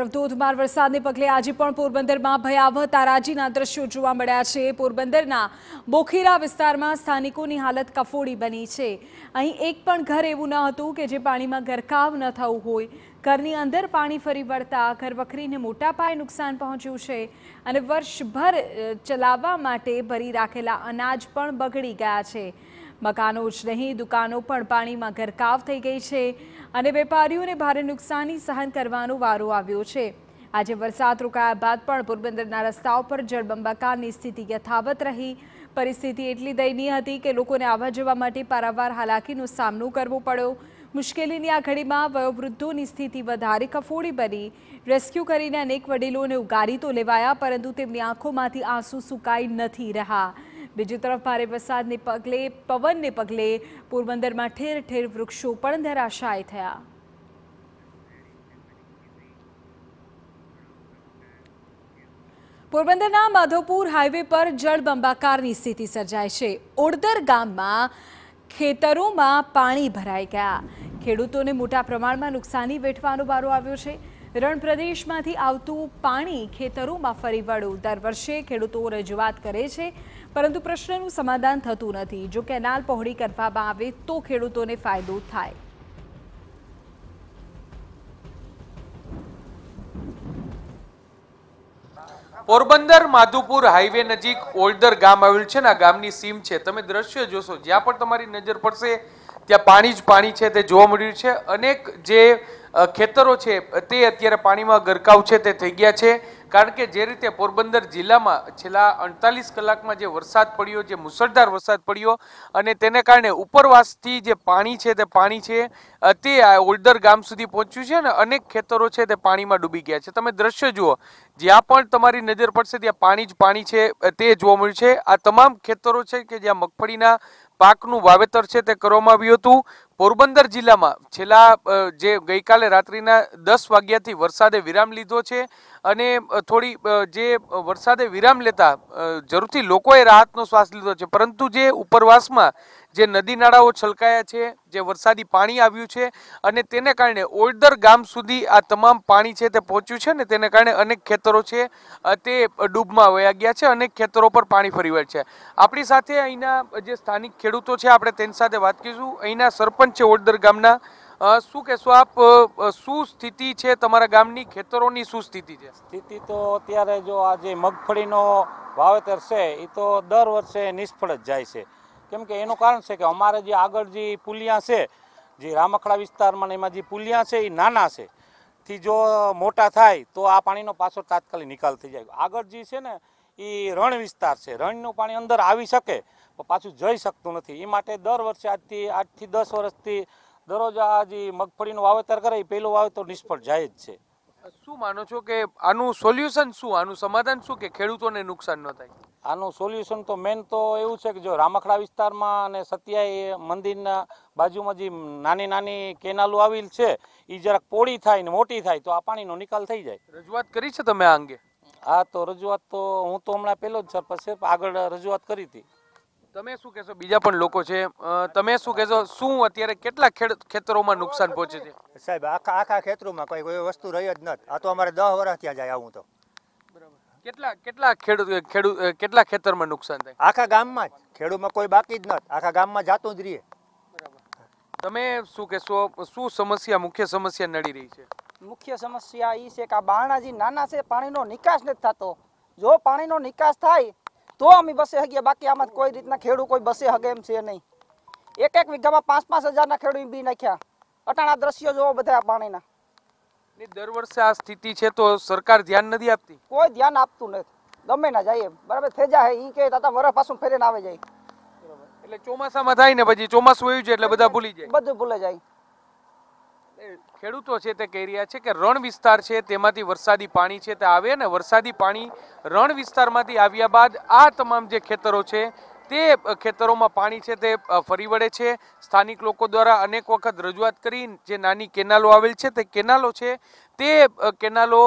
પણ ધોધમાર વરસાદને પગલે આજે પણ પોરબંદરમાં ભયાવહ તારાજીના દ્રશ્યો જોવા મળ્યા છે પોરબંદરના બોખીરા વિસ્તારમાં સ્થાનિકોની હાલત કફોડી બની છે અહીં એક પણ ઘર એવું ન હતું કે જે પાણીમાં ગરકાવ ન થવું હોય ઘરની અંદર પાણી ફરી વળતા ઘરવખરીને મોટા પાયે નુકસાન પહોંચ્યું છે અને વર્ષભર ચલાવવા માટે ભરી રાખેલા અનાજ પણ બગડી ગયા છે મકાનો જ નહીં દુકાનો પણ પાણીમાં ગરકાવ થઈ ગઈ છે અને વેપારીઓને ભારે નુકસાની સહન કરવાનો વારો આવ્યો છે આજે વરસાદ રોકાયા બાદ પણ પોરબંદરના રસ્તાઓ પર જળબંબાકારની સ્થિતિ યથાવત રહી પરિસ્થિતિ એટલી દયનીય હતી કે લોકોને આવવા જવા માટે પારાવાર હાલાકીનો સામનો કરવો પડ્યો મુશ્કેલીની આ ઘડીમાં વયોવૃદ્ધોની સ્થિતિ વધારે કફોડી બની રેસ્ક્યુ કરીને અનેક વડીલોને ઉગારી તો લેવાયા પરંતુ તેમની આંખોમાંથી આંસુ સુકાઈ નથી રહ્યા બીજી તરફ ભારે વરસાદને પગલે પવનને પગલે પોરબંદરમાં ઠેર ઠેર વૃક્ષો પણ ધરાશાય થયા પોરબંદરના માધોપુર હાઈવે પર જળબંબાકારની સ્થિતિ સર્જાય છે ઓડદર ગામમાં ખેતરોમાં પાણી ભરાઈ ગયા ખેડૂતોને મોટા પ્રમાણમાં નુકસાની વેઠવાનો વારો આવ્યો છે રણપ્રદેશમાંથી આવતું પાણી ખેતરોમાં ફરી વળવું દર વર્ષે ખેડૂતો રજૂઆત કરે છે પરંતુ પ્રશ્નનું સમાધાન થતું નથી જો કેનાલ પહોળી કરવામાં આવે તો ખેડૂતોને ફાયદો થાય પોરબંદર માધુપુર હાઈવે નજીક ઓલ્ડર ગામ આવેલું છે ને આ ગામની સીમ છે તમે દ્રશ્ય જોશો જ્યાં પણ તમારી નજર પડશે ત્યાં પાણી જ પાણી છે તે જોવા મળ્યું છે અનેક જે ખેતરો છે તે અત્યારે પાણીમાં ગરકાવ છે તે થઈ ગયા છે કારણ કે જે રીતે પોરબંદર જિલ્લામાં છેલ્લા અડતાલીસ કલાકમાં જે વરસાદ પડ્યો જે મુસળધાર વરસાદ પડ્યો અને તેને કારણે ઉપરવાસથી જે પાણી છે તે પાણી છે તે આ ઓલ્ડર ગામ સુધી પહોંચ્યું છે અને અનેક ખેતરો છે તે પાણીમાં ડૂબી ગયા છે તમે દ્રશ્ય જુઓ જ્યાં પણ તમારી નજર પડશે ત્યાં પાણી જ પાણી છે તે જોવા મળ્યું છે આ તમામ ખેતરો છે કે જ્યાં મગફળીના પાકનું વાવેતર છે તે કરવામાં આવ્યું હતું પોરબંદર જિલ્લામાં છેલ્લા જે ગઈકાલે રાત્રિના દસ વાગ્યાથી વરસાદે વિરામ લીધો છે અને થોડી જે વરસાદે વિરામ લેતા જરૂરથી લોકોએ રાહતનો શ્વાસ લીધો છે પરંતુ જે ઉપરવાસમાં જે નદી નાળાઓ છલકાયા છે જે વરસાદી પાણી આવ્યું છે અને તેને કારણે ઓળદર ગામ સુધી આ તમામ પાણી છે તે પહોંચ્યું છે ને તેને કારણે અનેક ખેતરો છે તે ડૂબમાં વયા ગયા છે અનેક ખેતરો પર પાણી ફરી વળ્યા છે આપણી સાથે અહીંના જે સ્થાનિક ખેડૂતો છે આપણે તેની સાથે વાત કરીશું અહીંના સરપંચ છે ઓળદર ગામના શું કહેશો આપ શું સ્થિતિ છે તમારા ગામની ખેતરોની શું સ્થિતિ છે સ્થિતિ તો અત્યારે જો આ જે મગફળીનો વાવેતર છે એ તો દર વર્ષે નિષ્ફળ જ જાય છે કેમ કે એનું કારણ છે કે અમારે જે આગળ જે પુલિયા છે જે રામકડા વિસ્તારમાં એમાં જે પુલિયા છે એ નાના છે થી જો મોટા થાય તો આ પાણીનો પાછો તાત્કાલિક નિકાલ થઈ જાય આગળ જે છે ને એ રણ વિસ્તાર છે રણનું પાણી અંદર આવી શકે પણ પાછું જઈ શકતું નથી એ માટે દર વર્ષે આજથી આઠથી દસ વર્ષથી દરરોજ આ જે મગફળીનું વાવેતર કરે એ પહેલું વાવેતર નિષ્ફળ જાય જ છે શું માનો છો કે આનું સોલ્યુશન શું આનું સમાધાન શું કે ખેડૂતોને નુકસાન ન થાય આનું સોલ્યુશન તો મેન તો એવું છે કે જો રામખડા વિસ્તારમાં અને સત્યાઈ મંદિરના બાજુમાં જે નાની નાની કેનાલો આવેલ છે એ જરાક પોળી થાય ને મોટી થાય તો આ પાણીનો નિકાલ થઈ જાય રજૂઆત કરી છે તમે આ અંગે હા તો રજૂઆત તો હું તો હમણાં પેલો જ સરપંચ છે આગળ રજૂઆત કરી હતી તમે શું કહેશો બીજા પણ લોકો છે તમે શું કહેશો શું અત્યારે કેટલા ખેતરોમાં નુકસાન પહોંચે છે સાહેબ આખા આખા ખેતરોમાં કોઈ કોઈ વસ્તુ રહી જ નથી આ તો અમારે દસ વર્ષ ત્યાં જાય આવું તો કેટલા ખેતરમાં નુકસાન થાય આખા ગામમાં જ ખેડૂતમાં કોઈ બાકી જ નથી આખા ગામમાં જાતું જ રહીએ તમે શું કહેશો શું સમસ્યા મુખ્ય સમસ્યા નડી રહી છે મુખ્ય સમસ્યા એ છે કે આ બારણાજી નાના છે પાણીનો નિકાસ નથી થતો જો પાણીનો નિકાસ થાય તો અમે બસે હગીએ બાકી આમાં કોઈ રીતના ખેડૂત કોઈ બસે હગે એમ છે નહીં એક એક વીઘામાં પાંચ પાંચ હજારના ખેડૂત બી નાખ્યા અટાણા દ્રશ્યો જોવો બધા પાણીના દર વર્ષે આ સ્થિતિ છે તો સરકાર ધ્યાન નથી આપતી કોઈ ધ્યાન આપતું નથી ગમે ના જાય બરાબર થઈ જાય ઈ કે તાતા વરસ પાછું ફેરીને આવે જાય એટલે ચોમાસામાં થાય ને પછી ચોમાસું આવ્યું છે એટલે બધા ભૂલી જાય બધું ભૂલે જાય ખેડૂતો છે તે કહી રહ્યા છે કે રણ વિસ્તાર છે તેમાંથી વરસાદી પાણી છે તે આવે ને વરસાદી પાણી રણ વિસ્તારમાંથી આવ્યા બાદ આ તમામ જે ખેતરો છે તે ખેતરોમાં પાણી છે તે ફરી વળે છે સ્થાનિક લોકો દ્વારા અનેક વખત રજૂઆત કરી જે નાની કેનાલો આવેલ છે તે કેનાલો છે તે કેનાલો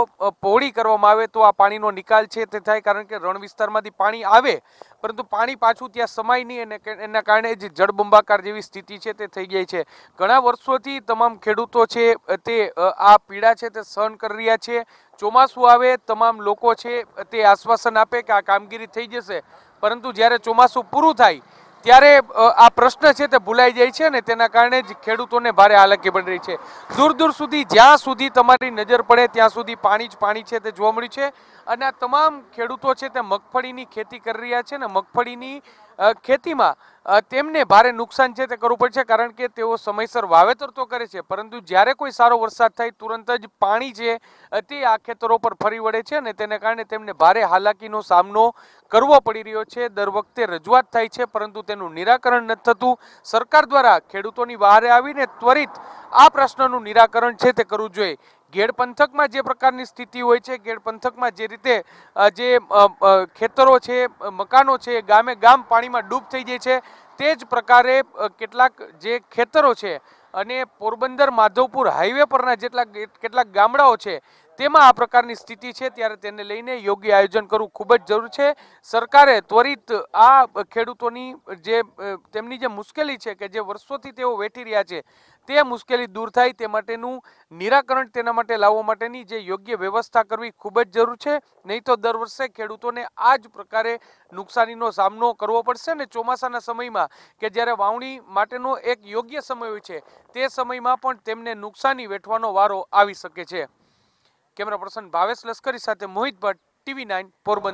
પહોળી કરવામાં આવે તો આ પાણીનો નિકાલ છે તે થાય કારણ કે રણ વિસ્તારમાંથી પાણી આવે પરંતુ પાણી પાછું ત્યાં સમાય નહીં અને એના કારણે જે જળબંબાકાર જેવી સ્થિતિ છે તે થઈ ગઈ છે ઘણા વર્ષોથી તમામ ખેડૂતો છે તે આ પીડા છે તે સહન કરી રહ્યા છે ચોમાસું આવે તમામ લોકો છે તે આશ્વાસન આપે કે આ કામગીરી થઈ જશે પરંતુ જ્યારે ચોમાસું પૂરું થાય ત્યારે આ પ્રશ્ન છે તે ભૂલાઈ જાય છે અને તેના કારણે જ ખેડૂતોને ભારે હાલાકી પડી રહી છે દૂર દૂર સુધી જ્યાં સુધી તમારી નજર પડે ત્યાં સુધી પાણી જ પાણી છે તે જોવા મળ્યું છે અને આ તમામ ખેડૂતો છે તે મગફળીની ખેતી કરી રહ્યા છે અને મગફળીની ખેતીમાં તેમને ભારે નુકસાન છે તે કરવું પડશે કારણ કે તેઓ સમયસર વાવેતર તો કરે છે પરંતુ જ્યારે કોઈ સારો વરસાદ થાય તુરંત જ પાણી છે તે આ ખેતરો પર ફરી વળે છે અને તેને કારણે તેમને ભારે હાલાકીનો સામનો કરવો પડી રહ્યો છે દર વખતે રજૂઆત થાય છે પરંતુ તેનું નિરાકરણ નથી થતું સરકાર દ્વારા ખેડૂતોની બહાર આવીને ત્વરિત આ પ્રશ્નનું નિરાકરણ છે તે કરવું જોઈએ ગેડ પંથકમાં જે પ્રકારની સ્થિતિ હોય છે ગેડ પંથકમાં જે રીતે જે ખેતરો છે મકાનો છે ગામે ગામ પાણીમાં ડૂબ થઈ જાય છે તે જ પ્રકારે કેટલાક જે ખેતરો છે અને પોરબંદર માધવપુર હાઈવે પરના જેટલા કેટલાક ગામડાઓ છે તેમાં આ પ્રકારની સ્થિતિ છે ત્યારે તેને લઈને યોગ્ય આયોજન કરવું ખૂબ જ જરૂર છે સરકારે ત્વરિત આ ખેડૂતોની જે તેમની જે મુશ્કેલી છે કે જે વર્ષોથી તેઓ વેઠી રહ્યા છે તે મુશ્કેલી દૂર થાય તે માટેનું નિરાકરણ તેના માટે લાવવા માટેની જે યોગ્ય વ્યવસ્થા કરવી ખૂબ જ જરૂર છે નહીં તો દર વર્ષે ખેડૂતોને આ જ પ્રકારે નુકસાનીનો સામનો કરવો પડશે ને ચોમાસાના સમયમાં કે જ્યારે વાવણી માટેનો એક યોગ્ય સમય હોય છે તે સમયમાં પણ તેમને નુકસાની વેઠવાનો વારો આવી શકે છે કેમેરા પર્સન ભાવેશ લશ્કરી સાથે મોહિત ભટ્ટ ટીવી નાઇન પોરબંદર